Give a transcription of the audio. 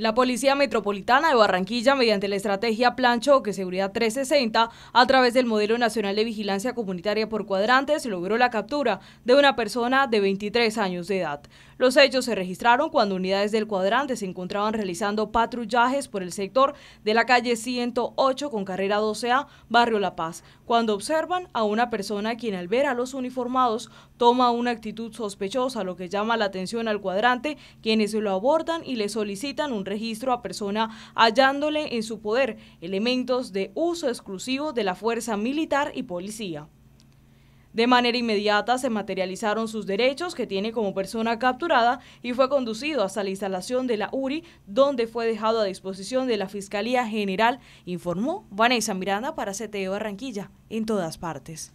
La Policía Metropolitana de Barranquilla, mediante la estrategia Plan Choque Seguridad 360, a través del Modelo Nacional de Vigilancia Comunitaria por Cuadrantes, logró la captura de una persona de 23 años de edad. Los hechos se registraron cuando unidades del cuadrante se encontraban realizando patrullajes por el sector de la calle 108 con carrera 12A, Barrio La Paz, cuando observan a una persona quien al ver a los uniformados toma una actitud sospechosa, lo que llama la atención al cuadrante, quienes lo abordan y le solicitan un registro a persona hallándole en su poder elementos de uso exclusivo de la fuerza militar y policía. De manera inmediata se materializaron sus derechos que tiene como persona capturada y fue conducido hasta la instalación de la URI, donde fue dejado a disposición de la Fiscalía General, informó Vanessa Miranda para CTE Barranquilla, en todas partes.